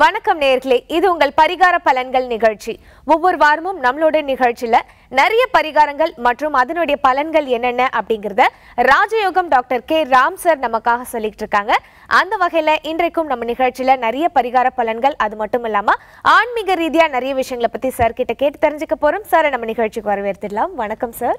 வணக்கம் நேர்களே இது உங்கள் பரிகார பலன்கள் நிகழ்ச்சி ஒவ்வொரு வாரமும் நம்மளோட நிகழ்ச்சியில நிறைய பரிகாரங்கள் மற்றும் அதனுடைய பலன்கள் என்னென்ன அப்படிங்கிறத ராஜயோகம் டாக்டர் கே ராம் சார் நமக்காக சொல்லிட்டு இருக்காங்க அந்த வகையில இன்றைக்கும் நம்ம நிகழ்ச்சியில நிறைய பரிகார பலன்கள் அது மட்டும் இல்லாம ஆன்மீக ரீதியா நிறைய விஷயங்களை பத்தி சார் கிட்ட கேட்டு தெரிஞ்சுக்க போறோம் சார் நம்ம நிகழ்ச்சிக்கு வரவேற்றுலாம் வணக்கம் சார்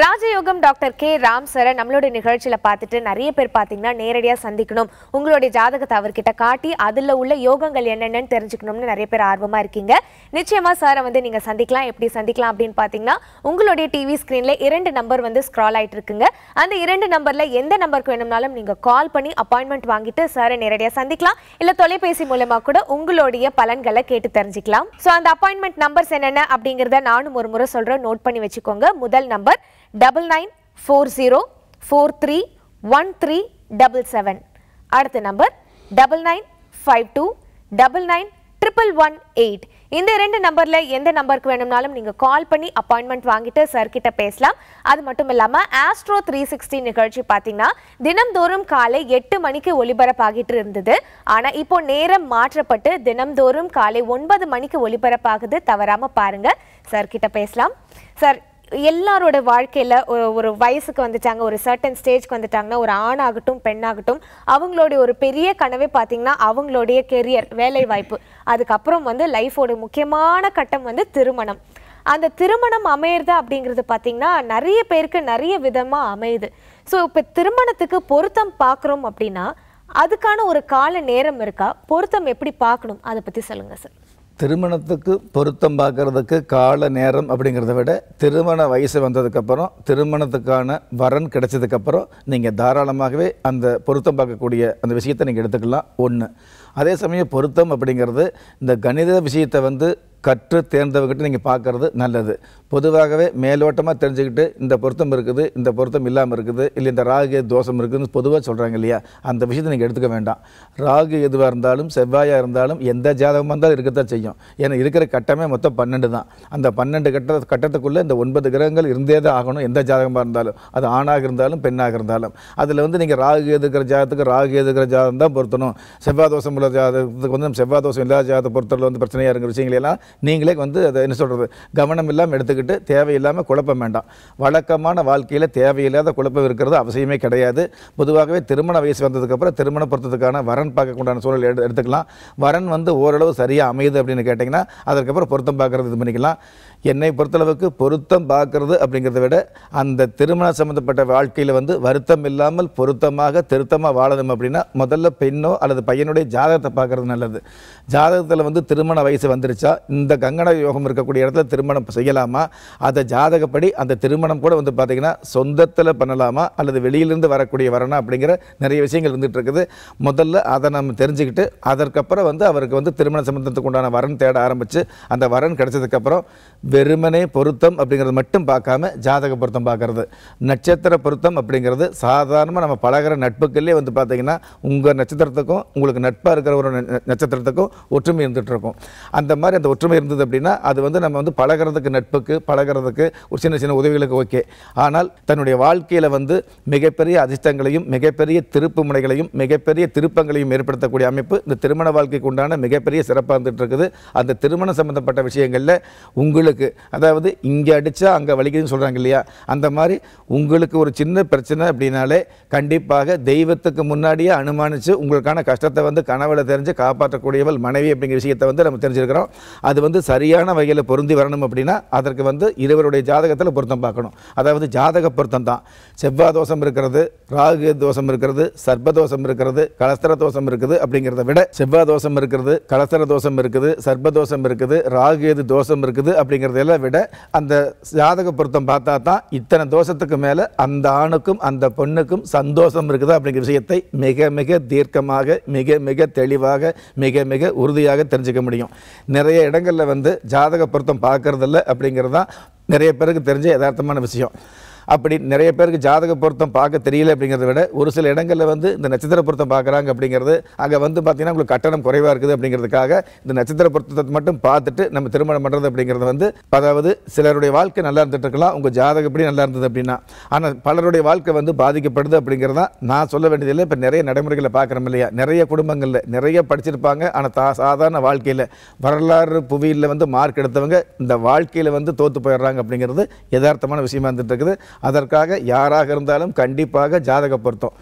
ராஜயோகம் டாக்டர் கே ராம் சரை நம்மளுடைய நிகழ்ச்சியில் பார்த்துட்டு நிறைய பேர் பார்த்தீங்கன்னா நேரடியாக சந்திக்கணும் உங்களுடைய ஜாதகத்தை அவர்கிட்ட காட்டி அதில் உள்ள யோகங்கள் என்னென்னு தெரிஞ்சுக்கணும்னு நிறைய பேர் ஆர்வமாக இருக்கீங்க நிச்சயமாக சாரை வந்து நீங்கள் சந்திக்கலாம் எப்படி சந்திக்கலாம் அப்படின்னு பார்த்தீங்கன்னா உங்களுடைய டிவி ஸ்க்ரீனில் இரண்டு நம்பர் வந்து ஸ்க்ரால் ஆகிட்டு இருக்குங்க அந்த இரண்டு நம்பரில் எந்த நம்பருக்கு வேணும்னாலும் நீங்கள் கால் பண்ணி அப்பாயின்மெண்ட் வாங்கிட்டு சாரை நேரடியாக சந்திக்கலாம் இல்லை தொலைபேசி மூலமாக கூட உங்களுடைய பலன்களை கேட்டு தெரிஞ்சுக்கலாம் ஸோ அந்த அப்பாயின்மெண்ட் நம்பர்ஸ் என்னென்ன அப்படிங்கிறத நானும் ஒரு முறை சொல்கிறேன் நோட் பண்ணி வச்சுக்கோங்க முதல் number double nine four zero four three one three double seven அடுத்த number double nine five two double nine triple one eight இந்த ரெண்டு நம்பரில் எந்த நம்பருக்கு வேணும்னாலும் நீங்கள் கால் பண்ணி அப்பாயின்மெண்ட் வாங்கிட்டு சார்கிட்ட பேசலாம் அது மட்டும் இல்லாமல் ஆஸ்ட்ரோ த்ரீ சிக்ஸ்டி நிகழ்ச்சி பார்த்தீங்கன்னா தினம்தோறும் காலை எட்டு மணிக்கு ஒளிபரப்பாகிட்டு இருந்தது ஆனால் இப்போ நேரம் மாற்றப்பட்டு தினம்தோறும் காலை ஒன்பது மணிக்கு ஒளிபரப்பாகுது தவறாமல் பாருங்கள் சார்கிட்ட பேசலாம் சார் எல்லாரோட வாழ்க்கையில் ஒரு வயசுக்கு வந்துட்டாங்க ஒரு சர்டன் ஸ்டேஜ்க்கு வந்துட்டாங்கன்னா ஒரு ஆணாகட்டும் பெண்ணாகட்டும் அவங்களுடைய ஒரு பெரிய கனவே பார்த்தீங்கன்னா அவங்களுடைய கெரியர் வேலை வாய்ப்பு அதுக்கப்புறம் வந்து லைஃபோட முக்கியமான கட்டம் வந்து திருமணம் அந்த திருமணம் அமையிறது அப்படிங்கிறது பார்த்திங்கன்னா நிறைய பேருக்கு நிறைய விதமாக அமையுது ஸோ இப்போ திருமணத்துக்கு பொருத்தம் பார்க்குறோம் அப்படின்னா அதுக்கான ஒரு கால நேரம் இருக்கா பொருத்தம் எப்படி பார்க்கணும் அதை பற்றி சொல்லுங்கள் சார் திருமணத்துக்கு பொருத்தம் பார்க்குறதுக்கு கால நேரம் அப்படிங்கிறத விட திருமண வயசு வந்ததுக்கப்புறம் திருமணத்துக்கான வரன் கிடைச்சதுக்கப்புறம் நீங்கள் தாராளமாகவே அந்த பொருத்தம் பார்க்கக்கூடிய அந்த விஷயத்தை நீங்கள் எடுத்துக்கலாம் ஒன்று அதே சமயம் பொருத்தம் அப்படிங்கிறது இந்த கணித விஷயத்தை வந்து கற்று தேர்ந்தவர்கிட்ட நீங்கள் பார்க்குறது நல்லது பொதுவாகவே மேலோட்டமாக தெரிஞ்சுக்கிட்டு இந்த பொருத்தம் இருக்குது இந்த பொருத்தம் இல்லாமல் இருக்குது இல்லை இந்த ராகு தோஷம் இருக்குதுன்னு பொதுவாக சொல்கிறாங்க இல்லையா அந்த விஷயத்தை நீங்கள் எடுத்துக்க வேண்டாம் ராகு எதுவாக இருந்தாலும் செவ்வாயாக இருந்தாலும் எந்த ஜாதகமாக இருந்தாலும் இருக்கத்தான் செய்யும் ஏன்னா இருக்கிற கட்டமே மொத்தம் பன்னெண்டு தான் அந்த பன்னெண்டு கட்ட கட்டத்துக்குள்ளே இந்த ஒன்பது கிரகங்கள் இருந்தே தான் ஆகணும் எந்த ஜாதகமாக இருந்தாலும் அது ஆணாக இருந்தாலும் பெண்ணாக இருந்தாலும் அதில் வந்து நீங்கள் ராகு எதுக்கிற ஜாதகத்துக்கு ராகு எதுக்கிற ஜாதகம் தான் பொருத்தணும் செவ்வாய் தோஷம் உள்ள உள்ள இதுக்கு வந்து நம்ம செவ்வாய் தோஷம் இல்லாத ஜாத பொறுத்தவரை வந்து பிரச்சனையாக இருக்கிற விஷயங்களெல்லாம் நீங்களே வந்து அதை என்ன சொல்கிறது கவனம் இல்லாமல் எடுத்துக்கிட்டு தேவையில்லாமல் குழப்பம் வேண்டாம் வழக்கமான வாழ்க்கையில் தேவையில்லாத குழப்பம் இருக்கிறது அவசியமே கிடையாது பொதுவாகவே திருமண வயசு வந்ததுக்கப்புறம் திருமண பொருத்தத்துக்கான வரன் பார்க்கக்கூடிய சூழல் எடுத்துக்கலாம் வரன் வந்து ஓரளவு சரியாக அமையுது அப்படின்னு கேட்டிங்கன்னா அதுக்கப்புறம் பொருத்தம் பார்க்குறது இது பண்ணிக்கலாம் என்னை பொறுத்தளவுக்கு பொருத்தம் பார்க்கறது அப்படிங்கிறத விட அந்த திருமணம் சம்மந்தப்பட்ட வாழ்க்கையில் வந்து வருத்தம் இல்லாமல் பொருத்தமாக திருத்தமாக வாழணும் அப்படின்னா முதல்ல பெண்ணோ அல்லது பையனுடைய ஜாதகத்தை பார்க்கறது நல்லது ஜாதகத்தில் வந்து திருமண வயசு வந்துருச்சா இந்த கங்கண யோகம் இருக்கக்கூடிய இடத்துல திருமணம் செய்யலாமா அதை ஜாதகப்படி அந்த திருமணம் கூட வந்து பார்த்திங்கன்னா சொந்தத்தில் பண்ணலாமா அல்லது வெளியிலிருந்து வரக்கூடிய வரணும் அப்படிங்கிற நிறைய விஷயங்கள் இருந்துகிட்டு இருக்குது முதல்ல அதை நம்ம தெரிஞ்சுக்கிட்டு அதற்கப்புறம் வந்து அவருக்கு வந்து திருமண சம்பந்தத்துக்கு உண்டான வரன் தேட ஆரம்பித்து அந்த வரன் கிடைச்சதுக்கப்புறம் வெறுமனே பொருத்தம் அப்படிங்கிறது மட்டும் பார்க்காம ஜாதக பொருத்தம் பார்க்குறது நட்சத்திர பொருத்தம் அப்படிங்கிறது சாதாரணமாக நம்ம பழகிற நட்புக்கள்லேயே வந்து பார்த்திங்கன்னா உங்கள் நட்சத்திரத்துக்கும் உங்களுக்கு நட்பாக இருக்கிற ஒரு நட்சத்திரத்துக்கும் ஒற்றுமை இருந்துகிட்ருக்கும் அந்த மாதிரி அந்த ஒற்றுமை இருந்தது அப்படின்னா அது வந்து நம்ம வந்து பழகிறதுக்கு நட்புக்கு பழகிறதுக்கு ஒரு சின்ன சின்ன உதவிகளுக்கு ஓகே ஆனால் தன்னுடைய வாழ்க்கையில் வந்து மிகப்பெரிய அதிர்ஷ்டங்களையும் மிகப்பெரிய திருப்பு முனைகளையும் மிகப்பெரிய திருப்பங்களையும் ஏற்படுத்தக்கூடிய அமைப்பு இந்த திருமண வாழ்க்கைக்கு உண்டான மிகப்பெரிய சிறப்பாக இருந்துகிட்டு இருக்குது அந்த திருமணம் சம்மந்தப்பட்ட விஷயங்களில் உங்களுக்கு அதாவது இங்கே அடித்தா அங்கே வலிக்குதுன்னு சொல்கிறாங்க இல்லையா அந்த மாதிரி உங்களுக்கு ஒரு சின்ன பிரச்சனை அப்படின்னாலே கண்டிப்பாக தெய்வத்துக்கு முன்னாடியே அனுமானித்து உங்களுக்கான கஷ்டத்தை வந்து கனவுல தெரிஞ்சு காப்பாற்றக்கூடியவள் மனைவி அப்படிங்கிற விஷயத்தை வந்து நம்ம தெரிஞ்சிருக்கிறோம் அது வந்து சரியான வகையில் பொருந்தி வரணும் அப்படின்னா அதற்கு வந்து இருவருடைய ஜாதகத்தில் பொருத்தம் பார்க்கணும் அதாவது ஜாதக பொருத்தம் தான் செவ்வாய் தோஷம் இருக்கிறது ராகு தோஷம் இருக்கிறது சர்பதோஷம் இருக்கிறது கலஸ்தர தோஷம் இருக்குது அப்படிங்கிறத விட செவ்வாய் தோஷம் இருக்கிறது கலஸ்தர தோஷம் இருக்குது சர்பதோஷம் இருக்குது ராகு எது தோஷம் இருக்குது அப்படிங்கிறதெல்லாம் விட அந்த ஜாதக பொருத்தம் பார்த்தா தான் இத்தனை தோஷத்துக்கு மேலே அந்த ஆணுக்கும் அந்த பொண்ணுக்கும் சந்தோஷம் இருக்குது அப்படிங்கிற விஷயத்தை மிக மிக தீர்க்கமாக மிக மிக தெளிவாக மிக மிக உறுதியாக தெரிஞ்சுக்க முடியும் நிறைய இடங்களில் வந்து ஜாதக பொருத்தம் பார்க்கறதில்ல அப்படிங்கிறது தான் நிறைய பேருக்கு தெரிஞ்ச யதார்த்தமான விஷயம் அப்படி நிறைய பேருக்கு ஜாதக பொருத்தம் பார்க்க தெரியல அப்படிங்கிறத விட ஒரு சில இடங்களில் வந்து இந்த நட்சத்திர பொருத்தம் பார்க்குறாங்க அப்படிங்கிறது அங்கே வந்து பார்த்திங்கன்னா உங்களுக்கு கட்டணம் குறைவாக இருக்குது அப்படிங்கிறதுக்காக இந்த நட்சத்திர பொருத்தத்தை மட்டும் பார்த்துட்டு நம்ம திருமணம் பண்ணுறது அப்படிங்கிறது வந்து அதாவது சிலருடைய வாழ்க்கை நல்லா இருந்துட்டு இருக்கலாம் உங்கள் ஜாதகப்படி நல்லா இருந்தது அப்படின்னா ஆனால் பலருடைய வாழ்க்கை வந்து பாதிக்கப்படுது அப்படிங்கிறது தான் நான் சொல்ல வேண்டியதில்லை இப்போ நிறைய நடைமுறைகளை பார்க்குறோம் இல்லையா நிறைய குடும்பங்களில் நிறைய படிச்சிருப்பாங்க ஆனால் தா சாதாரண வாழ்க்கையில் வரலாறு புவியில் வந்து மார்க் எடுத்தவங்க இந்த வாழ்க்கையில் வந்து தோற்று போயிடுறாங்க அப்படிங்கிறது யதார்த்தமான விஷயமா இருந்துட்டு இருக்குது அதற்காக யாராக இருந்தாலும் கண்டிப்பாக ஜாதக பொருத்தம்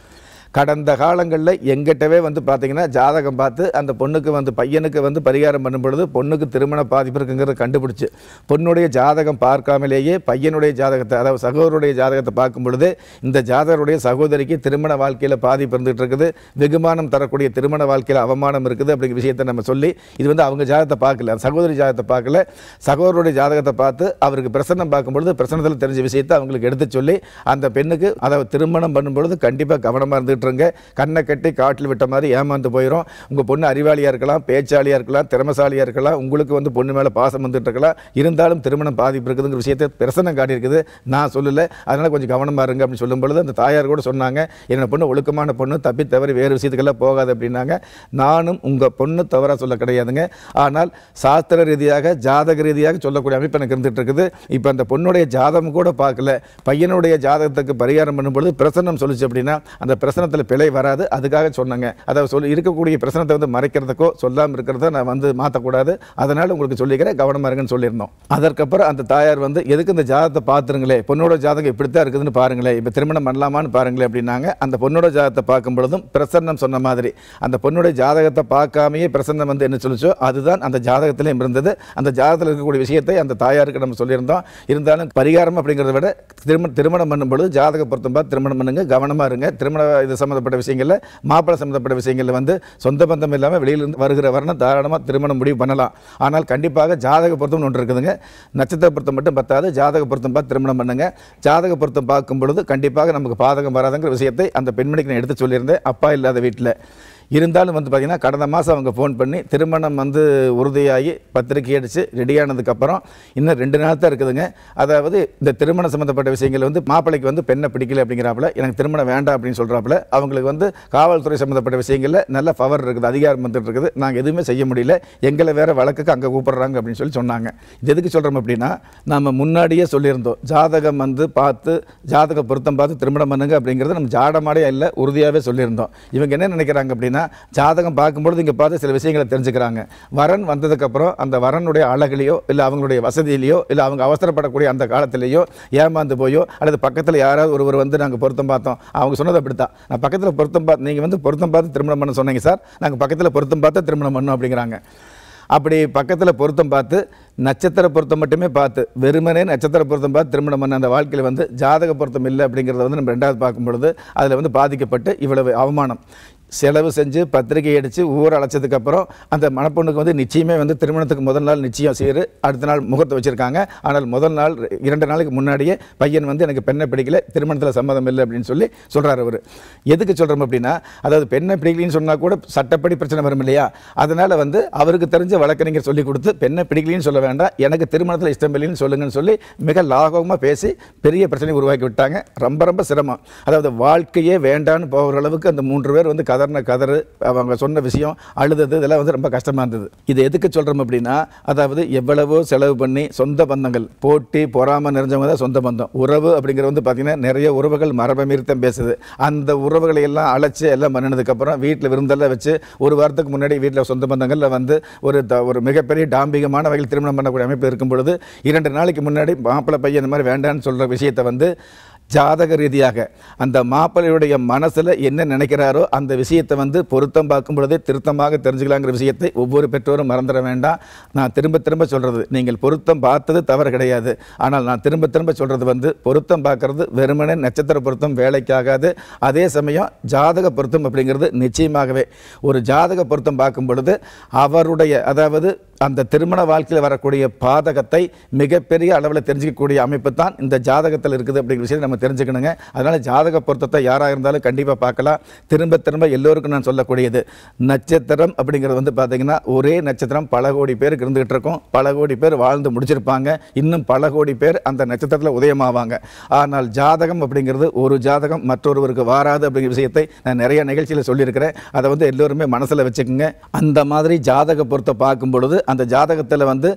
கடந்த காலங்களில் எங்கிட்டவே வந்து பார்த்திங்கன்னா ஜாதகம் பார்த்து அந்த பொண்ணுக்கு வந்து பையனுக்கு வந்து பரிகாரம் பண்ணும் பொழுது பொண்ணுக்கு திருமண பாதிப்பு இருக்குங்கிறத கண்டுபிடிச்சி பொண்ணுடைய ஜாதகம் பார்க்காமலேயே பையனுடைய ஜாதகத்தை அதாவது சகோதரருடைய ஜாதகத்தை பார்க்கும் பொழுது இந்த ஜாதகருடைய சகோதரிக்கு திருமண வாழ்க்கையில் பாதிப்பு இருந்துகிட்டு இருக்குது வெகுமானம் தரக்கூடிய திருமண வாழ்க்கையில் அவமானம் இருக்குது அப்படிங்கிற விஷயத்தை நம்ம சொல்லி இது வந்து அவங்க ஜாதகத்தை பார்க்கல சகோதரி ஜாதகத்தை பார்க்கல சகோதரருடைய ஜாதகத்தை பார்த்து அவருக்கு பிரசன்னம் பார்க்கும்பொழுது பிரசனத்தில் தெரிஞ்ச விஷயத்தை அவங்களுக்கு எடுத்து சொல்லி அந்த பெண்ணுக்கு அதாவது திருமணம் பண்ணும்பொழுது கண்டிப்பாக கவனமாக இருந்துகிட்டு விட்டுருங்க கண்ணை கட்டி காட்டில் விட்ட மாதிரி ஏமாந்து போயிடும் உங்கள் பொண்ணு அறிவாளியாக இருக்கலாம் பேச்சாளியாக இருக்கலாம் திறமசாலியாக இருக்கலாம் உங்களுக்கு வந்து பொண்ணு மேலே பாசம் வந்துட்டு இருக்கலாம் இருந்தாலும் திருமணம் பாதிப்பு இருக்குதுங்கிற விஷயத்தை பிரசனம் காட்டியிருக்குது நான் சொல்லலை அதனால் கொஞ்சம் கவனமாக இருங்க அப்படின்னு சொல்லும் பொழுது அந்த தாயார் கூட சொன்னாங்க என்னோட பொண்ணு ஒழுக்கமான பொண்ணு தப்பி தவறி வேறு விஷயத்துக்கெல்லாம் போகாது அப்படின்னாங்க நானும் உங்கள் பொண்ணு தவறாக சொல்ல கிடையாதுங்க ஆனால் சாஸ்திர ரீதியாக ஜாதக ரீதியாக சொல்லக்கூடிய அமைப்பு எனக்கு இருந்துகிட்டு இருக்குது இப்போ அந்த பொண்ணுடைய ஜாதகம் கூட பார்க்கல பையனுடைய ஜாதகத்துக்கு பரிகாரம் பண்ணும்பொழுது பிரசனம் சொல்லிச்சு அப்படின்னா அந்த பிரசனத்தை பிரசனத்தில் பிழை வராது அதுக்காக சொன்னாங்க அதை சொல்லி இருக்கக்கூடிய பிரசனத்தை வந்து மறைக்கிறதுக்கோ சொல்லாமல் இருக்கிறத நான் வந்து மாற்றக்கூடாது அதனால் உங்களுக்கு சொல்லிக்கிறேன் கவனமாக இருங்கன்னு சொல்லியிருந்தோம் அதற்கப்புறம் அந்த தாயார் வந்து எதுக்கு இந்த ஜாதத்தை பார்த்துருங்களே பொண்ணோட ஜாதகம் இப்படி தான் இருக்குதுன்னு பாருங்களேன் இப்போ திருமணம் பண்ணலாமான்னு பாருங்களேன் அப்படின்னாங்க அந்த பொண்ணோட ஜாதகத்தை பார்க்கும் பொழுதும் பிரசன்னம் சொன்ன மாதிரி அந்த பொண்ணுடைய ஜாதகத்தை பார்க்காமையே பிரசன்னம் வந்து என்ன சொல்லிச்சோ அதுதான் அந்த ஜாதகத்திலையும் இருந்தது அந்த ஜாதகத்தில் இருக்கக்கூடிய விஷயத்தை அந்த தாயாருக்கு நம்ம சொல்லியிருந்தோம் இருந்தாலும் பரிகாரம் அப்படிங்கிறத விட திருமணம் திருமணம் பண்ணும்பொழுது ஜாதக பொருத்தம் பார்த்து திருமணம் பண்ணுங்க கவனமாக இருங்க திருமண இது இது சம்மந்தப்பட்ட விஷயங்களில் மாப்பிள்ளை சம்மந்தப்பட்ட விஷயங்களில் வந்து சொந்த பந்தம் இல்லாமல் வெளியிலிருந்து வருகிற வரணும் தாராளமாக திருமணம் முடிவு பண்ணலாம் ஆனால் கண்டிப்பாக ஜாதக பொருத்தம் ஒன்று இருக்குதுங்க நட்சத்திர பொருத்தம் மட்டும் பத்தாது ஜாதக பொருத்தம் பார்த்து திருமணம் பண்ணுங்கள் ஜாதக பொருத்தம் பார்க்கும் பொழுது கண்டிப்பாக நமக்கு பாதகம் வராதுங்கிற விஷயத்தை அந்த பெண்மணிக்கு நான் எடுத்து சொல்லியிருந்தேன் அப்பா இல்லாத வீட்டில் இருந்தாலும் வந்து பார்த்திங்கன்னா கடந்த மாதம் அவங்க ஃபோன் பண்ணி திருமணம் வந்து உறுதியாகி பத்திரிக்கை அடித்து ரெடியானதுக்கப்புறம் இன்னும் ரெண்டு நாள் தான் இருக்குதுங்க அதாவது இந்த திருமணம் சம்மந்தப்பட்ட விஷயங்கள் வந்து மாப்பிள்ளைக்கு வந்து பெண்ணை பிடிக்கல அப்படிங்கிறாப்புல எனக்கு திருமணம் வேண்டாம் அப்படின்னு சொல்கிறாப்புல அவங்களுக்கு வந்து காவல்துறை சம்மந்தப்பட்ட விஷயங்களில் நல்ல பவர் இருக்குது அதிகாரம் வந்துட்டு இருக்குது நாங்கள் எதுவுமே செய்ய முடியல எங்களை வேறு வழக்குக்கு அங்கே கூப்பிட்றாங்க அப்படின்னு சொல்லி சொன்னாங்க இது எதுக்கு சொல்கிறோம் அப்படின்னா நம்ம முன்னாடியே சொல்லியிருந்தோம் ஜாதகம் வந்து பார்த்து ஜாதக பொருத்தம் பார்த்து திருமணம் பண்ணுங்க அப்படிங்கிறது நம்ம ஜாடமாடையே இல்லை உறுதியாகவே சொல்லியிருந்தோம் இவங்க என்ன நினைக்கிறாங்க அப்படின்னா ஜாதகம் பார்க்கும்பொழுது இங்கே பார்த்து சில விஷயங்களை தெரிஞ்சுக்கிறாங்க வரன் வந்ததுக்கப்புறம் அந்த வரனுடைய அழகிலையோ இல்லை அவங்களுடைய வசதியிலையோ இல்லை அவங்க அவசரப்படக்கூடிய அந்த காலத்திலேயோ ஏமாந்து போயோ அல்லது பக்கத்தில் யாராவது ஒருவர் வந்து நாங்கள் பொருத்தம் பார்த்தோம் அவங்க சொன்னது அப்படி தான் நான் பக்கத்தில் பொருத்தம் பார்த்து நீங்கள் வந்து பொருத்தம் பார்த்து திருமணம் பண்ண சொன்னீங்க சார் நாங்கள் பக்கத்தில் பொருத்தம் பார்த்து திருமணம் பண்ணோம் அப்படிங்கிறாங்க அப்படி பக்கத்தில் பொருத்தம் பார்த்து நட்சத்திர பொருத்தம் மட்டுமே பார்த்து வெறுமனே நட்சத்திர பொருத்தம் பார்த்து திருமணம் பண்ண அந்த வாழ்க்கையில் வந்து ஜாதக பொருத்தம் இல்லை அப்படிங்கிறத வந்து நம்ம ரெண்டாவது பார்க்கும் பொழுது அதில் வந்து பாதிக்கப்பட்டு இவ்வளவு அவமானம் செலவு செஞ்சு பத்திரிகை அடித்து ஊர் அழைச்சதுக்கப்புறம் அந்த மணப்பொண்ணுக்கு வந்து நிச்சயமே வந்து திருமணத்துக்கு முதல் நாள் நிச்சயம் செய்யுது அடுத்த நாள் முகூர்த்தம் வச்சுருக்காங்க ஆனால் முதல் நாள் இரண்டு நாளைக்கு முன்னாடியே பையன் வந்து எனக்கு பெண்ணை பிடிக்கல திருமணத்தில் சம்மதம் இல்லை அப்படின்னு சொல்லி சொல்கிறார் அவர் எதுக்கு சொல்கிறோம் அப்படின்னா அதாவது பெண்ணை பிடிக்கலின்னு சொன்னால் கூட சட்டப்படி பிரச்சனை வரும் இல்லையா அதனால் வந்து அவருக்கு தெரிஞ்ச வழக்கறிஞர் சொல்லி கொடுத்து பெண்ணை பிடிக்கலின்னு சொல்ல வேண்டாம் எனக்கு திருமணத்தில் இஷ்டம் இல்லைன்னு சொல்லுங்கன்னு சொல்லி மிக லாகவமாக பேசி பெரிய பிரச்சனை உருவாக்கி விட்டாங்க ரொம்ப ரொம்ப சிரமம் அதாவது வாழ்க்கையே வேண்டான்னு போகிற அளவுக்கு அந்த மூன்று பேர் வந்து கதை கதறின கதர் அவங்க சொன்ன விஷயம் அழுதது இதெல்லாம் வந்து ரொம்ப கஷ்டமாக இருந்தது இது எதுக்கு சொல்கிறோம் அப்படின்னா அதாவது எவ்வளவோ செலவு பண்ணி சொந்த பந்தங்கள் போட்டி பொறாமல் நிறைஞ்சவங்க தான் சொந்த பந்தம் உறவு அப்படிங்கிறது வந்து பார்த்திங்கன்னா நிறைய உறவுகள் மரபமீர்த்தம் பேசுது அந்த உறவுகளை எல்லாம் அழைச்சி எல்லாம் பண்ணினதுக்கப்புறம் வீட்டில் விருந்தெல்லாம் வச்சு ஒரு வாரத்துக்கு முன்னாடி வீட்டில் சொந்த பந்தங்களில் வந்து ஒரு ஒரு மிகப்பெரிய டாம்பிகமான வகையில் திருமணம் பண்ணக்கூடிய அமைப்பு இருக்கும் பொழுது இரண்டு நாளைக்கு முன்னாடி மாப்பிள்ளை பையன் இந்த மாதிரி வேண்டான்னு சொல்கிற விஷயத்தை வந்து ஜாதக ரீதியாக அந்த மாப்பிள்ளையுடைய மனசில் என்ன நினைக்கிறாரோ அந்த விஷயத்தை வந்து பொருத்தம் பார்க்கும் பொழுதே திருத்தமாக தெரிஞ்சுக்கலாங்கிற விஷயத்தை ஒவ்வொரு பெற்றோரும் மறந்துட வேண்டாம் நான் திரும்ப திரும்ப சொல்கிறது நீங்கள் பொருத்தம் பார்த்தது தவறு கிடையாது ஆனால் நான் திரும்ப திரும்ப சொல்கிறது வந்து பொருத்தம் பார்க்கறது வெறுமனே நட்சத்திர பொருத்தம் வேலைக்காகாது அதே சமயம் ஜாதக பொருத்தம் அப்படிங்கிறது நிச்சயமாகவே ஒரு ஜாதக பொருத்தம் பார்க்கும் பொழுது அவருடைய அதாவது அந்த திருமண வாழ்க்கையில் வரக்கூடிய பாதகத்தை மிகப்பெரிய அளவில் தெரிஞ்சிக்கக்கூடிய அமைப்பு தான் இந்த ஜாதகத்தில் இருக்குது அப்படிங்கிற விஷயத்தை நம்ம தெரிஞ்சுக்கணுங்க அதனால் ஜாதக பொருத்தத்தை யாராக இருந்தாலும் கண்டிப்பாக பார்க்கலாம் திரும்ப திரும்ப எல்லோருக்கும் நான் சொல்லக்கூடியது நட்சத்திரம் அப்படிங்கிறது வந்து பார்த்திங்கன்னா ஒரே நட்சத்திரம் பல கோடி பேருக்கு இருந்துகிட்டு இருக்கும் பல கோடி பேர் வாழ்ந்து முடிச்சிருப்பாங்க இன்னும் பல கோடி பேர் அந்த நட்சத்திரத்தில் உதயமாவாங்க ஆனால் ஜாதகம் அப்படிங்கிறது ஒரு ஜாதகம் மற்றொருவருக்கு வாராது அப்படிங்கிற விஷயத்தை நான் நிறைய நிகழ்ச்சியில் சொல்லியிருக்கிறேன் அதை வந்து எல்லோருமே மனசில் வச்சுக்கோங்க அந்த மாதிரி ஜாதக பொருத்தை பார்க்கும்பொழுது அந்த ஜாதகத்தில் வந்து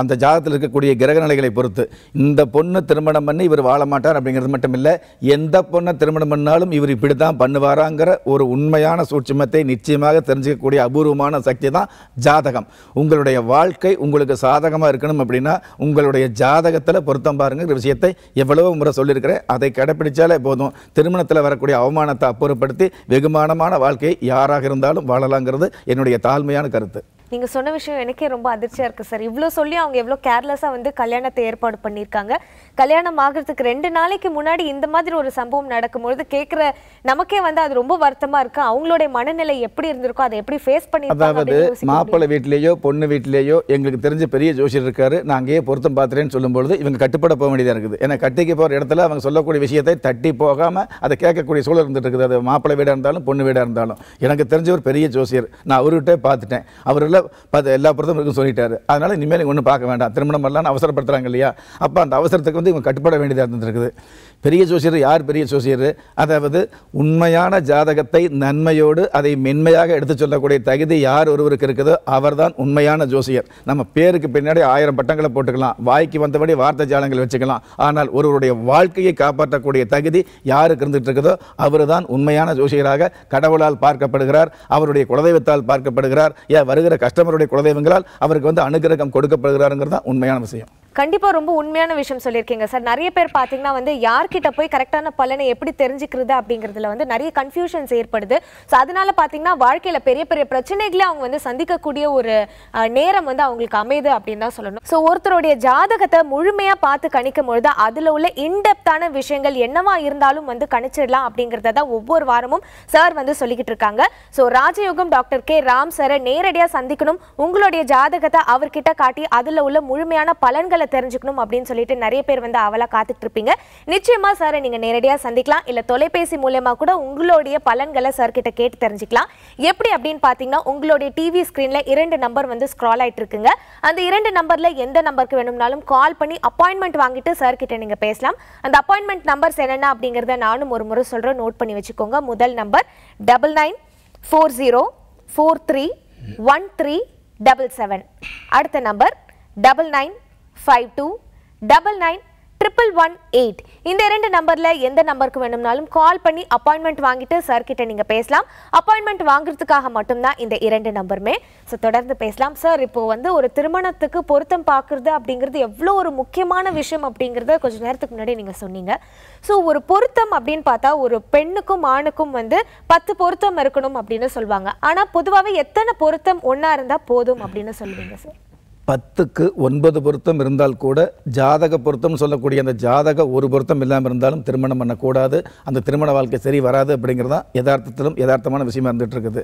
அந்த ஜாதகத்தில் இருக்கக்கூடிய கிரக நிலைகளை பொறுத்து இந்த பொண்ணு திருமணம் பண்ணி இவர் வாழ மாட்டார் அப்படிங்கிறது மட்டும் இல்லை எந்த பொண்ணை திருமணம் பண்ணாலும் இவர் இப்படி தான் பண்ணுவாராங்கிற ஒரு உண்மையான சூட்சமத்தை நிச்சயமாக தெரிஞ்சுக்கக்கூடிய அபூர்வமான சக்தி தான் ஜாதகம் உங்களுடைய வாழ்க்கை உங்களுக்கு சாதகமாக இருக்கணும் அப்படின்னா உங்களுடைய ஜாதகத்தில் பொருத்தம் பாருங்கிற விஷயத்தை எவ்வளவோ முறை சொல்லியிருக்கிறேன் அதை கடைப்பிடிச்சாலே போதும் திருமணத்தில் வரக்கூடிய அவமானத்தை அப்புறப்படுத்தி வெகுமானமான வாழ்க்கையை யாராக இருந்தாலும் வாழலாங்கிறது என்னுடைய தாழ்மையான கருத்து நீங்கள் சொன்ன விஷயம் எனக்கே ரொம்ப அதிர்ச்சியாக இருக்குது சார் இவ்வளோ சொல்லி அவங்க எவ்வளோ கேர்லெஸ்ஸாக வந்து கல்யாணத்தை ஏற்பாடு பண்ணியிருக்காங்க கல்யாணம் ஆகிறதுக்கு ரெண்டு நாளைக்கு முன்னாடி இந்த மாதிரி ஒரு சம்பவம் நடக்கும்பொழுது கேட்குற நமக்கே வந்து அது ரொம்ப வருத்தமாக இருக்குது அவங்களுடைய மனநிலை எப்படி இருந்திருக்கோ அதை எப்படி ஃபேஸ் பண்ணி அதாவது மாப்பிள்ளை வீட்லேயோ பொண்ணு வீட்டிலேயோ எங்களுக்கு தெரிஞ்ச பெரிய ஜோசியர் இருக்காரு நான் அங்கேயே பொருத்தம் பார்த்துறேன்னு சொல்லும்பொழுது இவங்க கட்டுப்பட போக வேண்டியதாக இருக்குது ஏன்னா கட்டிக்கு போகிற இடத்துல அவங்க சொல்லக்கூடிய விஷயத்தை தட்டி போகாமல் அதை கேட்கக்கூடிய சூழல் இருந்துட்டு இருக்குது அது மாப்பிள்ளை வீடாக இருந்தாலும் பொண்ணு வீடாக இருந்தாலும் எனக்கு தெரிஞ்ச ஒரு பெரிய ஜோசியர் நான் அவர்கிட்ட பார்த்துட்டேன் அவர்கள் பார்த்து எல்லா பிரதமருக்கும் சொல்லிட்டார் சொல்லிட்டாரு அதனால் இனிமேல் ஒன்றும் பார்க்க வேண்டாம் திருமணம் வரலான்னு அவசரப்படுத்துகிறாங்க இல்லையா அப்போ அந்த அவசரத்துக்கு வந்து இவங்க கட்டுப்பட வேண்டியதாக இருந்துருக்குது பெரிய ஜோசியர் யார் பெரிய ஜோசியர் அதாவது உண்மையான ஜாதகத்தை நன்மையோடு அதை மென்மையாக எடுத்து சொல்லக்கூடிய தகுதி யார் ஒருவருக்கு இருக்குதோ அவர்தான் உண்மையான ஜோசியர் நம்ம பேருக்கு பின்னாடி ஆயிரம் பட்டங்களை போட்டுக்கலாம் வாய்க்கு வந்தபடி வார்த்தை ஜாலங்கள் வச்சுக்கலாம் ஆனால் ஒருவருடைய வாழ்க்கையை காப்பாற்றக்கூடிய தகுதி யாருக்கு இருந்துகிட்டு இருக்குதோ அவர் தான் உண்மையான ஜோசியராக கடவுளால் பார்க்கப்படுகிறார் அவருடைய குலதெய்வத்தால் பார்க்கப்படுகிறார் ஏன் வருகிற கஸ்டமருடைய குலதெய்வங்களால் அவருக்கு வந்து அனுகிரகம் கொடுக்கப்படுகிறாருங்கிறது தான் உண்மையான விஷயம் கண்டிப்பாக ரொம்ப உண்மையான விஷயம் சொல்லியிருக்கீங்க சார் நிறைய பேர் பாத்தீங்கன்னா வந்து யார்கிட்ட போய் கரெக்டான பலனை எப்படி தெரிஞ்சுக்கிறது அப்படிங்கிறதுல வந்து நிறைய கன்ஃபியூஷன்ஸ் ஏற்படுது ஸோ அதனால பாத்தீங்கன்னா வாழ்க்கையில் பெரிய பெரிய பிரச்சனைகளே அவங்க வந்து சந்திக்கக்கூடிய ஒரு நேரம் வந்து அவங்களுக்கு அமையுது அப்படின்னு தான் சொல்லணும் ஸோ ஒருத்தருடைய ஜாதகத்தை முழுமையாக பார்த்து கணிக்கும் பொழுது அதில் உள்ள இன்டெப்தான விஷயங்கள் என்னவா இருந்தாலும் வந்து கணிச்சிடலாம் அப்படிங்கறத தான் ஒவ்வொரு வாரமும் சார் வந்து சொல்லிக்கிட்டு இருக்காங்க ஸோ ராஜயோகம் டாக்டர் கே ராம் சாரை நேரடியாக சந்திக்கணும் உங்களுடைய ஜாதகத்தை அவர்கிட்ட காட்டி அதில் உள்ள முழுமையான பலன்களை விஷயங்களை தெரிஞ்சுக்கணும் அப்படின்னு சொல்லிட்டு நிறைய பேர் வந்து அவளாக காத்துட்டு இருப்பீங்க நிச்சயமா சாரை நீங்கள் நேரடியாக சந்திக்கலாம் இல்லை தொலைபேசி மூலயமா கூட உங்களுடைய பலன்களை சார்கிட்ட கேட்டு தெரிஞ்சுக்கலாம் எப்படி அப்படின்னு பார்த்தீங்கன்னா உங்களுடைய டிவி ஸ்க்ரீனில் இரண்டு நம்பர் வந்து ஸ்க்ரால் ஆகிட்டு இருக்குங்க அந்த இரண்டு நம்பரில் எந்த நம்பருக்கு வேணும்னாலும் கால் பண்ணி அப்பாயின்மெண்ட் வாங்கிட்டு சார்கிட்ட நீங்கள் பேசலாம் அந்த அப்பாயின்மெண்ட் நம்பர்ஸ் என்னென்ன அப்படிங்கிறத நானும் ஒரு முறை சொல்கிறேன் நோட் பண்ணி வச்சுக்கோங்க முதல் number double nine four zero four three one three double seven அடுத்த number double nine five two double nine triple one eight இந்த ரெண்டு நம்பரில் எந்த நம்பருக்கு வேணும்னாலும் கால் பண்ணி அப்பாயின்மெண்ட் வாங்கிட்டு சார் கிட்ட நீங்கள் பேசலாம் அப்பாயின்மெண்ட் வாங்குறதுக்காக மட்டும்தான் இந்த இரண்டு நம்பருமே ஸோ தொடர்ந்து பேசலாம் சார் இப்போது வந்து ஒரு திருமணத்துக்கு பொருத்தம் பார்க்குறது அப்படிங்கிறது எவ்வளோ ஒரு முக்கியமான விஷயம் அப்படிங்கிறத கொஞ்சம் நேரத்துக்கு முன்னாடி நீங்கள் சொன்னீங்க ஸோ ஒரு பொருத்தம் அப்படின்னு பார்த்தா ஒரு பெண்ணுக்கும் ஆணுக்கும் வந்து பத்து பொருத்தம் இருக்கணும் அப்படின்னு சொல்லுவாங்க ஆனால் பொதுவாகவே எத்தனை பொருத்தம் ஒன்றா இருந்தால் போதும் அப்படின்னு சொல்லுவீங்க சார் பத்துக்கு ஒன்பது பொருத்தம் இருந்தால் கூட ஜாதக பொருத்தம் சொல்லக்கூடிய அந்த ஜாதக ஒரு பொருத்தம் இல்லாமல் இருந்தாலும் திருமணம் பண்ணக்கூடாது அந்த திருமண வாழ்க்கை சரி வராது அப்படிங்கிறது தான் யதார்த்தத்திலும் யதார்த்தமான விஷயமா இருந்துட்டு இருக்குது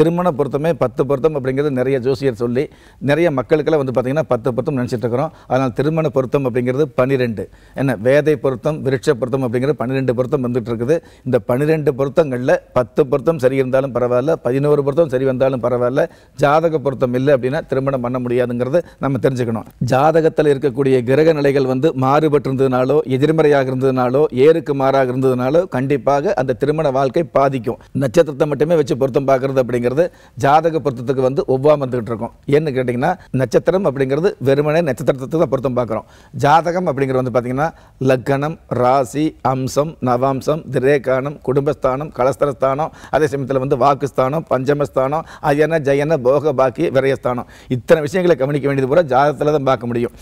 திருமண பொருத்தமே பத்து பொருத்தம் அப்படிங்கிறது நிறைய ஜோசியர் சொல்லி நிறைய மக்களுக்கெல்லாம் வந்து பார்த்திங்கன்னா பத்து பொருத்தம் நினச்சிட்டு இருக்கிறோம் அதனால் திருமண பொருத்தம் அப்படிங்கிறது பனிரெண்டு என்ன வேதை பொருத்தம் விருட்ச பொருத்தம் அப்படிங்கிறது பன்னிரெண்டு பொருத்தம் வந்துட்டு இருக்குது இந்த பன்னிரெண்டு பொருத்தங்களில் பத்து பொருத்தம் சரி இருந்தாலும் பரவாயில்ல பதினோரு பொருத்தம் சரி வந்தாலும் பரவாயில்ல ஜாதக பொருத்தம் இல்லை அப்படின்னா திருமணம் பண்ண முடியாதுங்கிறது நம்ம தெரிஞ்சுக்கணும் ஜாதகத்தில் இருக்கக்கூடிய கிரக நிலைகள் வந்து மாறுபட்டிருந்ததுனாலோ எதிர்மறையாக இருந்ததுனாலோ ஏருக்கு மாறாக இருந்ததுனாலோ கண்டிப்பாக அந்த திருமண வாழ்க்கை பாதிக்கும் நட்சத்திரத்தை மட்டுமே வச்சு பொருத்தம் பார்க்கறது அப்படிங்கிறது ஜாதக பொருத்தத்துக்கு வந்து ஒவ்வாம இருந்துகிட்டு இருக்கும் என்ன கேட்டிங்கன்னா நட்சத்திரம் அப்படிங்கிறது வெறுமனே நட்சத்திரத்துக்கு தான் பொருத்தம் பார்க்குறோம் ஜாதகம் அப்படிங்கிறது வந்து பார்த்திங்கன்னா லக்கணம் ராசி அம்சம் நவாம்சம் திரேகானம் குடும்பஸ்தானம் கலஸ்தரஸ்தானம் அதே சமயத்தில் வந்து வாக்குஸ்தானம் பஞ்சமஸ்தானம் அயன ஜயன போக பாக்கி விரயஸ்தானம் இத்தனை விஷயங்களை கவனிக்க வேண்டியது பூரா ஜாதகத்தில் தான் பார்க்க முடியும்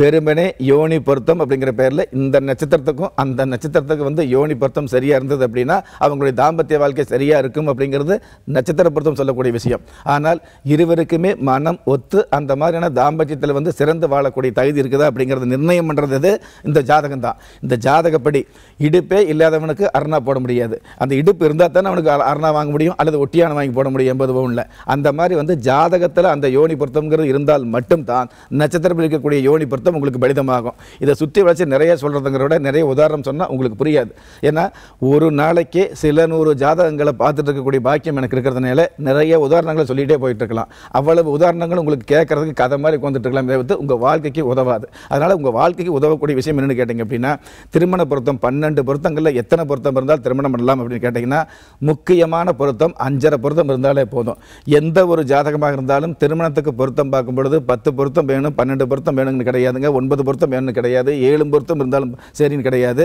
வெறுமனே யோனி பொருத்தம் அப்படிங்கிற பேரில் இந்த நட்சத்திரத்துக்கும் அந்த நட்சத்திரத்துக்கு வந்து யோனி பொருத்தம் சரியாக இருந்தது அப்படின்னா அவங்களுடைய தாம்பத்திய வாழ்க்கை சரியாக இருக்கும் அப்படிங்கிறது நட்சத்திர பொருத்தம் சொல்லக்கூடிய விஷயம் ஆனால் இருவருக்குமே மனம் ஒத்து அந்த மாதிரியான தாம்பத்தியத்தில் வந்து சிறந்து வாழக்கூடிய தகுதி இருக்குதா அப்படிங்கிறது நிர்ணயம் பண்ணுறது இந்த ஜாதகம் தான் இந்த ஜாதகப்படி இடுப்பே இல்லாதவனுக்கு அர்ணா போட முடியாது அந்த இடுப்பு இருந்தால் தானே அவனுக்கு அர்ணா வாங்க முடியும் அல்லது ஒட்டியான வாங்கி போட முடியும் என்பதுவும் இல்லை அந்த மாதிரி வந்து ஜாதகத்தில் அந்த யோனி பொருத்தம்ங்கிறது இருந்தால் மட்டும்தான் நட்சத்திரம் இருக்கக்கூடிய யோனி பொருத்தம் அர்த்தம் உங்களுக்கு பலிதமாகும் இதை சுற்றி வளர்ச்சி நிறைய சொல்கிறதுங்கிற விட நிறைய உதாரணம் சொன்னால் உங்களுக்கு புரியாது ஏன்னா ஒரு நாளைக்கு சில நூறு ஜாதகங்களை பார்த்துட்டு இருக்கக்கூடிய பாக்கியம் எனக்கு இருக்கிறதுனால நிறைய உதாரணங்களை சொல்லிகிட்டே போயிட்டு இருக்கலாம் அவ்வளவு உதாரணங்கள் உங்களுக்கு கேட்கறதுக்கு கதை மாதிரி உட்காந்துட்டு இருக்கலாம் வந்து உங்கள் வாழ்க்கைக்கு உதவாது அதனால் உங்கள் வாழ்க்கைக்கு உதவக்கூடிய விஷயம் என்னென்னு கேட்டிங்க அப்படின்னா திருமண பொருத்தம் பன்னெண்டு பொருத்தங்களில் எத்தனை பொருத்தம் இருந்தால் திருமணம் பண்ணலாம் அப்படின்னு கேட்டிங்கன்னா முக்கியமான பொருத்தம் அஞ்சரை பொருத்தம் இருந்தாலே போதும் எந்த ஒரு ஜாதகமாக இருந்தாலும் திருமணத்துக்கு பொருத்தம் பார்க்கும் பொழுது பத்து பொருத்தம் வேணும் பன்னெண்டு பொருத்தம் வேணும்னு கிடையாது கிடையாதுங்க ஒன்பது பொருத்தம் என்ன கிடையாது ஏழு பொருத்தம் இருந்தாலும் சரின்னு கிடையாது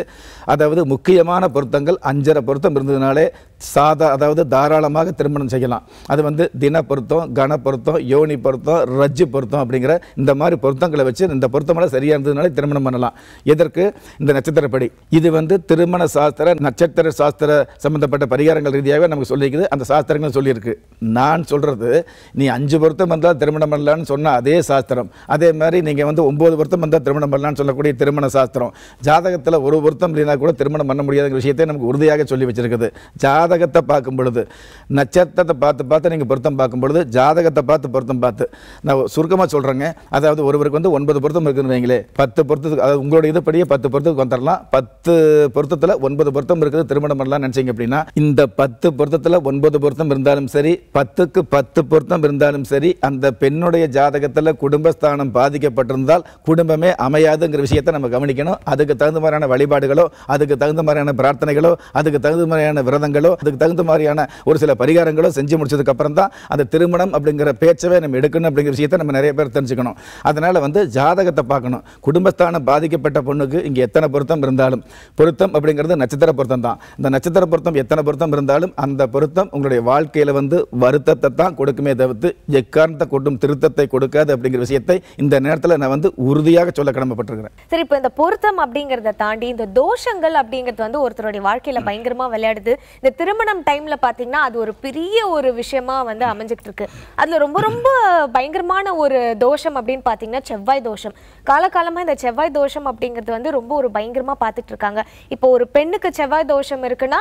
அதாவது முக்கியமான பொருத்தங்கள் அஞ்சரை பொருத்தம் இருந்ததுனாலே சாதா அதாவது தாராளமாக திருமணம் செய்யலாம் அது வந்து தின பொருத்தம் கன பொருத்தம் யோனி பொருத்தம் ரஜ்ஜு பொருத்தம் அப்படிங்கிற இந்த மாதிரி பொருத்தங்களை வச்சு இந்த பொருத்தமெல்லாம் சரியாக இருந்ததுனால திருமணம் பண்ணலாம் எதற்கு இந்த நட்சத்திரப்படி இது வந்து திருமண சாஸ்திர நட்சத்திர சாஸ்திர சம்பந்தப்பட்ட பரிகாரங்கள் ரீதியாகவே நமக்கு சொல்லியிருக்குது அந்த சாஸ்திரங்கள் சொல்லியிருக்கு நான் சொல்கிறது நீ அஞ்சு பொருத்தம் வந்தால் திருமணம் பண்ணலான்னு சொன்னால் அதே சாஸ்திரம் அதே மாதிரி நீங்கள் வந்து ஒம்பது பொருத்தம் வந்தால் திருமணம் பண்ணலான்னு சொல்லக்கூடிய திருமண சாஸ்திரம் ஜாதகத்தில் ஒரு பொருத்தம் இல்லைனா கூட திருமணம் பண்ண முடியாதுங்கிற விஷயத்தை நமக்கு உறுதியாக சொல்லி வச்சிருக்குது ஜாத ஜாதகத்தை பார்க்கும் பொழுது நட்சத்திரத்தை பார்த்து பார்த்து நீங்கள் பொருத்தம் பார்க்கும் பொழுது ஜாதகத்தை பார்த்து பொருத்தம் பார்த்து நான் சுருக்கமாக சொல்கிறேங்க அதாவது ஒருவருக்கு வந்து ஒன்பது பொருத்தம் இருக்குதுன்னு வைங்களே பத்து பொருத்தத்துக்கு அதாவது உங்களோட இதுப்படியே பத்து பொருத்தத்துக்கு வந்துடலாம் பத்து பொருத்தத்தில் ஒன்பது பொருத்தம் இருக்குது திருமணம் பண்ணலாம் நினச்சிங்க அப்படின்னா இந்த பத்து பொருத்தத்தில் ஒன்பது பொருத்தம் இருந்தாலும் சரி பத்துக்கு பத்து பொருத்தம் இருந்தாலும் சரி அந்த பெண்ணுடைய ஜாதகத்தில் குடும்பஸ்தானம் பாதிக்கப்பட்டிருந்தால் குடும்பமே அமையாதுங்கிற விஷயத்தை நம்ம கவனிக்கணும் அதுக்கு தகுந்த மாதிரியான வழிபாடுகளோ அதுக்கு தகுந்த மாதிரியான பிரார்த்தனைகளோ அதுக்கு தகுந்த மாதிரியான விரதங்களோ அதுக்கு தகுந்த மாதிரியான ஒரு சில பரிகாரங்களும் செஞ்சு முடிச்சதுக்கு அப்புறம் தான் அந்த திருமணம் அப்படிங்கிற பேச்சவே நம்ம எடுக்கணும் அப்படிங்கிற விஷயத்தை நம்ம நிறைய பேர் தெரிஞ்சுக்கணும் அதனால் வந்து ஜாதகத்தை பார்க்கணும் குடும்பஸ்தானம் பாதிக்கப்பட்ட பொண்ணுக்கு இங்கே எத்தனை பொருத்தம் இருந்தாலும் பொருத்தம் அப்படிங்கிறது நட்சத்திர பொருத்தம் தான் இந்த நட்சத்திர பொருத்தம் எத்தனை பொருத்தம் இருந்தாலும் அந்த பொருத்தம் உங்களுடைய வாழ்க்கையில் வந்து வருத்தத்தை தான் கொடுக்குமே தவிர்த்து எக்காரணத்தை கொட்டும் திருத்தத்தை கொடுக்காது அப்படிங்கிற விஷயத்தை இந்த நேரத்தில் நான் வந்து உறுதியாக சொல்ல கடமைப்பட்டிருக்கிறேன் சரி இப்போ இந்த பொருத்தம் அப்படிங்கிறத தாண்டி இந்த தோஷங்கள் அப்படிங்கிறது வந்து ஒருத்தருடைய வாழ்க்கையில் பயங்கரமாக விளையாடுது இந்த திருமணம் டைம்ல பாத்தீங்கன்னா அது ஒரு பெரிய ஒரு விஷயமா வந்து அமைஞ்சிட்டு இருக்கு அதுல ரொம்ப ரொம்ப பயங்கரமான ஒரு தோஷம் அப்படின்னு பாத்தீங்கன்னா செவ்வாய் தோஷம் காலகாலமா இந்த செவ்வாய் தோஷம் அப்படிங்கிறது வந்து ரொம்ப ஒரு பயங்கரமா பாத்துட்டு இருக்காங்க இப்போ ஒரு பெண்ணுக்கு செவ்வாய் தோஷம் இருக்குன்னா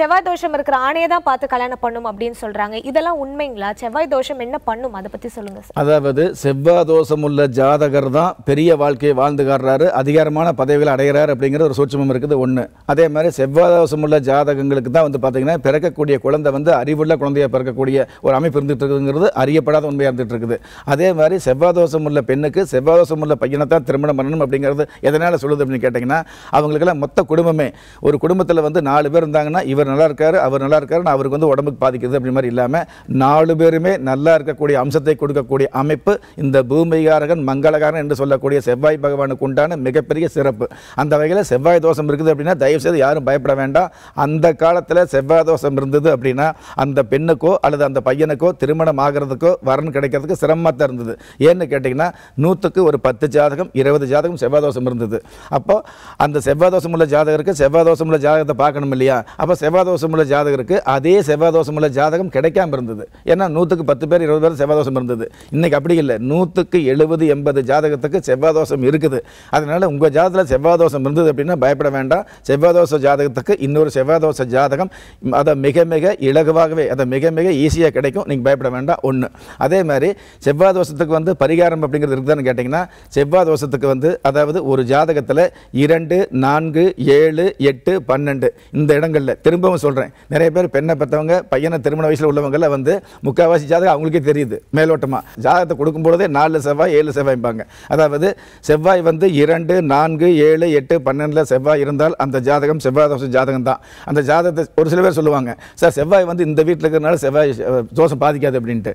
செவ்வாய் தோஷம் இருக்கிற ஆணையை தான் பார்த்து கல்யாணம் பண்ணும் அப்படின்னு சொல்றாங்க இதெல்லாம் உண்மைங்களா செவ்வாய் தோஷம் என்ன பண்ணும் அதை பத்தி சொல்லுங்க அதாவது செவ்வாய் தோஷம் உள்ள ஜாதகர் தான் பெரிய வாழ்க்கையை வாழ்ந்து காடுறாரு அதிகாரமான பதவிகளை அடைகிறார் அப்படிங்கிற ஒரு சூட்சமும் இருக்குது ஒன்று அதே மாதிரி செவ்வாய் தோஷம் உள்ள ஜாதகங்களுக்கு தான் வந்து பார்த்தீங்கன்னா பிறக்கக்கூடிய குழந்தை வந்து அறிவுள்ள குழந்தையாக பிறக்கக்கூடிய ஒரு அமைப்பு இருந்துகிட்டு இருக்குதுங்கிறது அறியப்படாத உண்மையாக இருந்துகிட்டு இருக்குது அதே மாதிரி செவ்வாய் தோஷம் உள்ள பெண்ணுக்கு செவ்வாய் தோஷம் உள்ள பையனை தான் திருமணம் பண்ணணும் அப்படிங்கிறது எதனால் சொல்லுது அப்படின்னு கேட்டிங்கன்னா அவங்களுக்கெல்லாம் மொத்த குடும்பமே ஒரு குடும்பத்தில் வந்து நாலு பேர் இருந்தாங்கன்னா இவர் நல்லா இருக்கார் அவர் நல்லா இருக்காரு அவருக்கு வந்து உடம்புக்கு பாதிக்குது அப்படி மாதிரி இல்லாமல் நாலு பேருமே நல்லா இருக்கக்கூடிய அம்சத்தை கொடுக்கக்கூடிய அமைப்பு இந்த பூமிகாரகன் மங்களகாரன் என்று சொல்லக்கூடிய செவ்வாய் பகவானுக்கு உண்டான மிகப்பெரிய சிறப்பு அந்த வகையில் செவ்வாய் தோஷம் இருக்குது அப்படின்னா தயவுசெய்து யாரும் பயப்பட வேண்டாம் அந்த காலத்தில் செவ்வாய் தோஷம் இருந்தது அப்படின்னா அந்த பெண்ணுக்கோ அல்லது அந்த பையனுக்கோ திருமணம் ஆகிறதுக்கோ வரன் கிடைக்கிறதுக்கு சிரமமாக இருந்தது ஏன்னு கேட்டிங்கன்னா நூற்றுக்கு ஒரு பத்து ஜாதகம் இருபது ஜாதகம் செவ்வாய் தோஷம் இருந்தது அப்போ அந்த செவ்வாய் தோஷம் உள்ள ஜாதகருக்கு செவ்வாய் தோஷம் உள்ள ஜாதகத்தை பார்க்கணும் இல்லையா அப்போ செவ்வாய் தோஷம் உள்ள ஜாதகருக்கு அதே செவ்வாய் தோஷம் உள்ள ஜாதகம் கிடைக்காம இருந்தது ஏன்னா நூற்றுக்கு பத்து பேர் இருபது பேர் செவ்வாய் தோஷம் இருந்தது இன்றைக்கி அப்படி இல்லை நூற்றுக்கு எழுபது எண்பது ஜாதகத்துக்கு செவ்வாய் தோஷம் இருக்குது அதனால் உங்கள் ஜாதகத்தில் செவ்வாய் தோஷம் இருந்தது அப்படின்னா பயப்பட வேண்டாம் செவ்வாய் தோஷ ஜாதகத்துக்கு இன்னொரு செவ்வாய் தோஷ ஜாதகம் அதை மிக மிக இலகுவாகவே அதை மிக மிக ஈஸியாக கிடைக்கும் நீங்கள் பயப்பட வேண்டாம் ஒன்று அதே மாதிரி செவ்வாய் தோஷத்துக்கு வந்து பரிகாரம் அப்படிங்கிறது இருக்குதுன்னு கேட்டிங்கன்னா செவ்வாய் தோஷத்துக்கு வந்து அதாவது ஒரு ஜாதகத்தில் இரண்டு நான்கு ஏழு எட்டு பன்னெண்டு இந்த இடங்களில் திரும்பவும் சொல்கிறேன் நிறைய பேர் பெண்ணை பெற்றவங்க பையனை திருமண வயசில் உள்ளவங்களை வந்து முக்கால்வாசி ஜாதகம் அவங்களுக்கே தெரியுது மேலோட்டமாக ஜாதகத்தை கொடுக்கும்பொழுதே நாலு செவ்வாய் ஏழு செவ்வாய்ப்பாங்க அதாவது செவ்வாய் வந்து இரண்டு நான்கு ஏழு எட்டு பன்னெண்டில் செவ்வாய் இருந்தால் அந்த ஜாதகம் செவ்வாய் தோஷம் ஜாதகம் தான் அந்த ஜாதகத்தை ஒரு சில சில பேர் சொல்லுவாங்க சார் செவ்வாய் வந்து இந்த வீட்டில் இருக்கிறதுனால செவ்வாய் தோஷம் பாதிக்காது அப்படின்ட்டு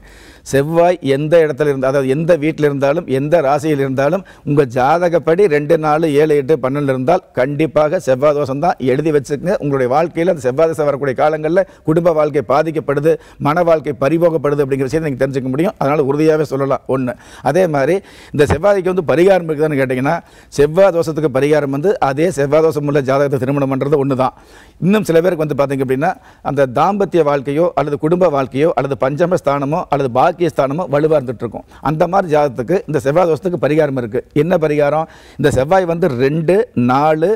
செவ்வாய் எந்த இடத்துல இருந்தால் அதாவது எந்த வீட்டில் இருந்தாலும் எந்த ராசியில் இருந்தாலும் உங்கள் ஜாதகப்படி ரெண்டு நாலு ஏழு எட்டு பன்னெண்டு இருந்தால் கண்டிப்பாக செவ்வாய் தோஷம் தான் எழுதி வச்சுக்கங்க உங்களுடைய வாழ்க்கையில் அந்த செவ்வாய் தோஷம் வரக்கூடிய காலங்களில் குடும்ப வாழ்க்கை பாதிக்கப்படுது மன வாழ்க்கை பறிபோகப்படுது அப்படிங்கிற விஷயத்தை நீங்கள் தெரிஞ்சுக்க முடியும் அதனால் உறுதியாகவே சொல்லலாம் ஒன்று அதே மாதிரி இந்த செவ்வாய்க்கு வந்து பரிகாரம் இருக்குதுன்னு கேட்டிங்கன்னா செவ்வாய் தோஷத்துக்கு பரிகாரம் வந்து அதே செவ்வாய் தோஷம் உள்ள ஜாதகத்தை திருமணம் பண்ணுறது ஒன்று தான் இன்னும் சில பேருக்கு வந்து பார்த்திங்க அப்படின்னா அந்த தாம்பத்திய வாழ்க்கையோ அல்லது குடும்ப வாழ்க்கையோ அல்லது பஞ்சம ஸ்தானமோ அல்லது பாக்கிய ஸ்தானமோ வலுவாக இருக்கும் அந்த மாதிரி ஜாதகத்துக்கு இந்த செவ்வாய் தோஷத்துக்கு பரிகாரம் இருக்குது என்ன பரிகாரம் இந்த செவ்வாய் வந்து ரெண்டு நாலு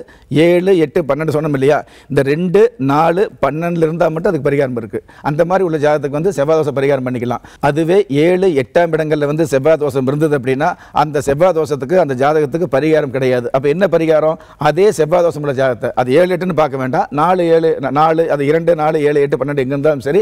ஏழு எட்டு பன்னெண்டு சொன்னோம் இல்லையா இந்த ரெண்டு நாலு பன்னெண்டில் இருந்தால் மட்டும் அதுக்கு பரிகாரம் இருக்குது அந்த மாதிரி உள்ள ஜாதகத்துக்கு வந்து செவ்வாய் தோஷம் பரிகாரம் பண்ணிக்கலாம் அதுவே ஏழு எட்டாம் இடங்களில் வந்து செவ்வாய் தோஷம் இருந்தது அப்படின்னா அந்த செவ்வாய் தோஷத்துக்கு அந்த ஜாதகத்துக்கு பரிகாரம் கிடையாது அப்போ என்ன பரிகாரம் அதே செவ்வாய் தோஷம் உள்ள ஜாதகத்தை அது ஏழு எட்டுன்னு பார்க்க வேண்டாம் நாலு ஏழு நாலு அது இரண்டு நாலு ஏழு எட்டு பன்னெண்டு எங்கே இருந்தாலும் சரி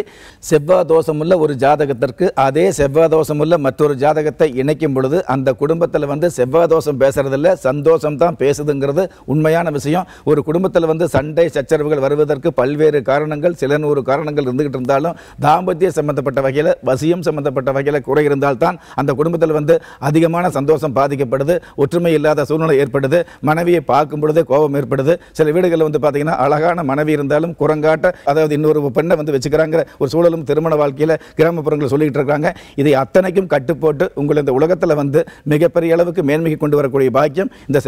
செவ்வாய் தோஷமுள்ள ஒரு ஜாதகத்திற்கு அதே செவ்வாய் தோஷமுள்ள மற்றொரு ஜாதகத்தை இணைக்கும் பொழுது அந்த குடும்பத்தில் வந்து செவ்வாய் தோஷம் பேசுறதில்ல சந்தோஷம் தான் பேசுதுங்கிறது உண்மையான விஷயம் ஒரு குடும்பத்தில் வந்து சண்டை சச்சரவுகள் வருவதற்கு பல்வேறு காரணங்கள் சில நூறு காரணங்கள் இருந்துகிட்டு இருந்தாலும் தாம்பத்திய சம்பந்தப்பட்ட வகையில் வசியம் சம்பந்தப்பட்ட வகையில் குறை இருந்தால்தான் அந்த குடும்பத்தில் வந்து அதிகமான சந்தோஷம் பாதிக்கப்படுது ஒற்றுமை இல்லாத சூழ்நிலை ஏற்படுது மனைவியை பார்க்கும் பொழுது கோபம் ஏற்படுது சில வீடுகளில் வந்து பார்த்தீங்கன்னா அழகான மனைவி இருந்தாலும் குரங்காட்ட கட்ட அதாவது இன்னொரு பெண்ணை வந்து வச்சுக்கிறாங்கிற ஒரு சூழலும் திருமண வாழ்க்கையில் கிராமப்புறங்களை சொல்லிக்கிட்டு இருக்காங்க இதை அத்தனைக்கும் கட்டுப்போட்டு உங்களை இந்த உலகத்தில் வந்து மிகப்பெரிய அளவுக்கு மேன்மைக்கு கொண்டு வரக்கூடிய பாக்கியம் இந்த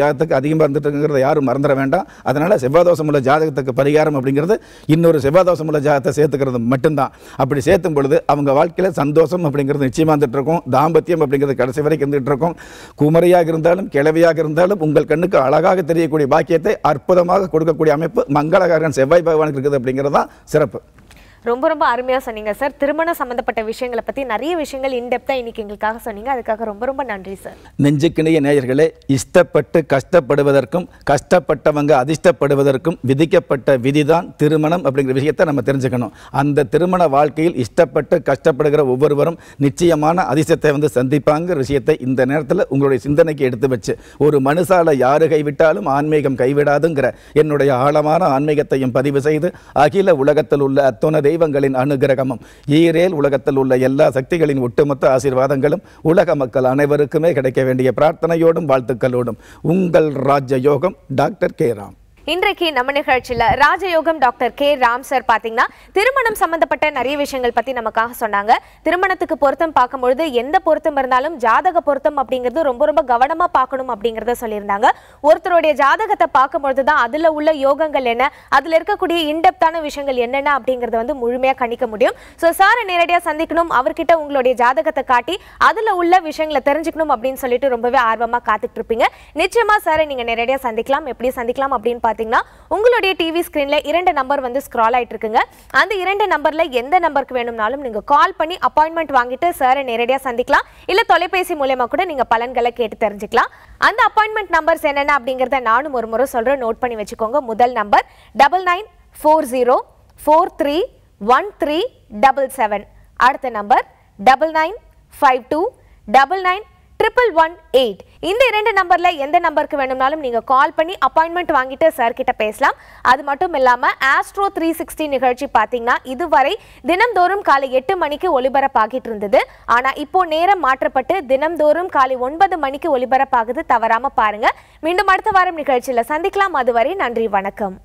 ஜாதகத்துக்கு அதிகமாக இருந்துட்டுங்கிறத யாரும் மறந்துட வேண்டாம் அதனால் ஜாதகத்துக்கு பரிகாரம் அப்படிங்கிறது இன்னொரு செவ்வாதோஷம் ஜாதகத்தை சேர்த்துக்கிறது மட்டும்தான் அப்படி சேர்த்தும் பொழுது அவங்க வாழ்க்கையில் சந்தோஷம் அப்படிங்கிறது நிச்சயமாக இருந்துட்டு இருக்கும் தாம்பத்தியம் அப்படிங்கிறது கடைசி வரைக்கும் இருக்கும் குமரியாக இருந்தாலும் கிழவியாக இருந்தாலும் உங்கள் கண்ணுக்கு அழகாக தெரியக்கூடிய பாக்கியத்தை அற்புதமாக கொடுக்கக்கூடிய அமைப்பு மங்களகாரன் செவ்வாய் பகவான் இருக்குது அப்படிங்கிறது தான் சிறப்பு ரொம்ப ரொம்ப அருமையாக சொன்னீங்க சார் திருமணம் சம்மந்தப்பட்ட விஷயங்களை பற்றி நிறைய விஷயங்கள் இன்டெப்த்தாக இன்றைக்கி எங்களுக்காக சொன்னீங்க அதுக்காக ரொம்ப ரொம்ப நன்றி சார் நெஞ்சுக்கிணைய நேயர்களே இஷ்டப்பட்டு கஷ்டப்படுவதற்கும் கஷ்டப்பட்டவங்க அதிர்ஷ்டப்படுவதற்கும் விதிக்கப்பட்ட விதிதான் திருமணம் அப்படிங்கிற விஷயத்தை நம்ம தெரிஞ்சுக்கணும் அந்த திருமண வாழ்க்கையில் இஷ்டப்பட்டு கஷ்டப்படுகிற ஒவ்வொருவரும் நிச்சயமான அதிர்ஷ்டத்தை வந்து சந்திப்பாங்கிற விஷயத்தை இந்த நேரத்தில் உங்களுடைய சிந்தனைக்கு எடுத்து வச்சு ஒரு மனுஷால யாரு கைவிட்டாலும் ஆன்மீகம் கைவிடாதுங்கிற என்னுடைய ஆழமான ஆன்மீகத்தையும் பதிவு செய்து அகில உலகத்தில் உள்ள அத்துணதே தெய்வங்களின் அனுகிரகமும் ஈரேல் உலகத்தில் உள்ள எல்லா சக்திகளின் ஒட்டுமொத்த ஆசீர்வாதங்களும் உலக மக்கள் அனைவருக்குமே கிடைக்க வேண்டிய பிரார்த்தனையோடும் வாழ்த்துக்களோடும் உங்கள் ராஜ யோகம் டாக்டர் கே ராம் இன்றைக்கு நம்ம நிகழ்ச்சியில் ராஜயோகம் டாக்டர் கே ராம் சார் பார்த்தீங்கன்னா திருமணம் சம்மந்தப்பட்ட நிறைய விஷயங்கள் பற்றி நமக்காக சொன்னாங்க திருமணத்துக்கு பொருத்தம் பார்க்கும்பொழுது எந்த பொருத்தம் இருந்தாலும் ஜாதக பொருத்தம் அப்படிங்கிறது ரொம்ப ரொம்ப கவனமாக பார்க்கணும் அப்படிங்கிறத சொல்லியிருந்தாங்க ஒருத்தருடைய ஜாதகத்தை பார்க்கும்பொழுது தான் அதில் உள்ள யோகங்கள் என்ன அதில் இருக்கக்கூடிய இன்டெப்தான விஷயங்கள் என்னென்ன அப்படிங்கிறத வந்து முழுமையாக கணிக்க முடியும் ஸோ சாரை நேரடியாக சந்திக்கணும் அவர்கிட்ட உங்களுடைய ஜாதகத்தை காட்டி அதில் உள்ள விஷயங்களை தெரிஞ்சுக்கணும் அப்படின்னு சொல்லிட்டு ரொம்பவே ஆர்வமாக காத்துட்டு இருப்பீங்க நிச்சயமாக சாரை நீங்கள் நேரடியாக சந்திக்கலாம் எப்படி சந்திக்கலாம் அப்படின்னு பார்த்தீங்கன்னா உங்களுடைய டிவி ஸ்க்ரீனில் இரண்டு நம்பர் வந்து ஸ்க்ரால் ஆகிட்டு இருக்குங்க அந்த இரண்டு நம்பரில் எந்த நம்பருக்கு வேணும்னாலும் நீங்கள் கால் பண்ணி அப்பாயின்மெண்ட் வாங்கிட்டு சாரை நேரடியாக சந்திக்கலாம் இல்லை தொலைபேசி மூலயமா கூட நீங்கள் பலன்களை கேட்டு தெரிஞ்சுக்கலாம் அந்த அப்பாயின்மெண்ட் நம்பர்ஸ் என்னென்ன அப்படிங்கிறத நானும் ஒரு முறை சொல்கிறேன் நோட் பண்ணி வச்சுக்கோங்க முதல் number double nine four zero four three one three double seven அடுத்த number double nine five two double nine triple one eight இந்த இரண்டு நம்பரில் எந்த நம்பருக்கு வேணும்னாலும் நீங்கள் கால் பண்ணி அப்பாயின்மெண்ட் வாங்கிட்டு சார் கிட்ட பேசலாம் அது மட்டும் இல்லாமல் ஆஸ்ட்ரோ த்ரீ சிக்ஸ்டி நிகழ்ச்சி பார்த்தீங்கன்னா இதுவரை தினம்தோறும் காலை எட்டு மணிக்கு ஒளிபரப்பாகிட்டு இருந்தது ஆனால் இப்போ நேரம் மாற்றப்பட்டு தினம்தோறும் காலை ஒன்பது மணிக்கு ஒளிபரப்பாகுது தவறாமல் பாருங்கள் மீண்டும் அடுத்த வாரம் நிகழ்ச்சியில் சந்திக்கலாம் அதுவரை நன்றி வணக்கம்